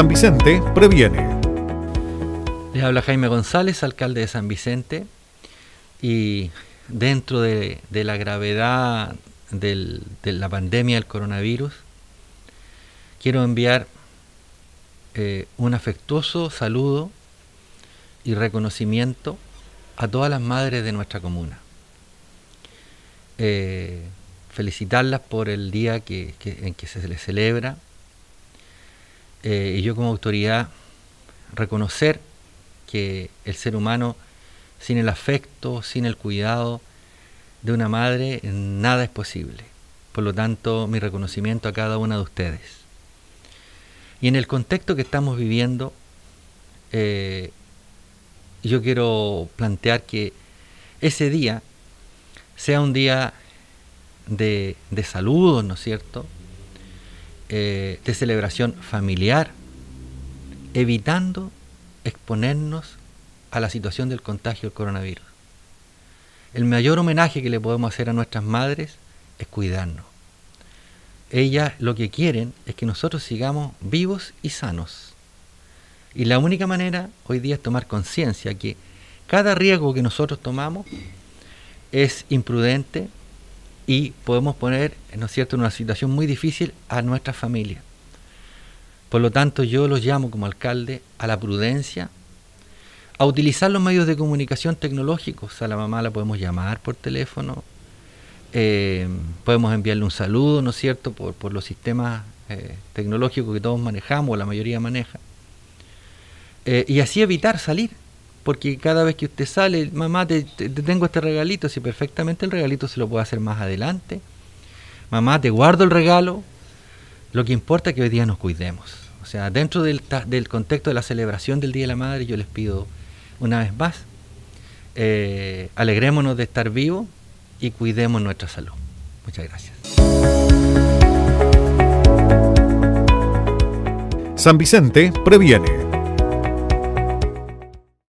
San Vicente previene. Les habla Jaime González, alcalde de San Vicente, y dentro de, la gravedad de la pandemia del coronavirus, quiero enviar eh, un afectuoso saludo y reconocimiento a todas las madres de nuestra comuna. Eh, felicitarlas por el día en que se les celebra eh, y yo como autoridad reconocer que el ser humano sin el afecto, sin el cuidado de una madre, nada es posible. Por lo tanto, mi reconocimiento a cada una de ustedes. Y en el contexto que estamos viviendo, eh, yo quiero plantear que ese día sea un día de, de saludos, ¿no es cierto? Eh, de celebración familiar, evitando exponernos a la situación del contagio del coronavirus. El mayor homenaje que le podemos hacer a nuestras madres es cuidarnos. Ellas lo que quieren es que nosotros sigamos vivos y sanos. Y la única manera hoy día es tomar conciencia que cada riesgo que nosotros tomamos es imprudente, y podemos poner, ¿no es cierto?, en una situación muy difícil a nuestra familia. Por lo tanto, yo los llamo como alcalde a la prudencia, a utilizar los medios de comunicación tecnológicos. A la mamá la podemos llamar por teléfono, eh, podemos enviarle un saludo, ¿no es cierto?, por, los sistemas eh, tecnológicos que todos manejamos, o la mayoría maneja. Eh, y así evitar salir, porque cada vez que usted sale, mamá, te, tengo este regalito, si perfectamente el regalito se lo puedo hacer más adelante. Mamá, te guardo el regalo. Lo que importa es que hoy día nos cuidemos. O sea, dentro del, contexto de la celebración del Día de la Madre, yo les pido una vez más, eh, alegrémonos de estar vivos y cuidemos nuestra salud. Muchas gracias. San Vicente previene.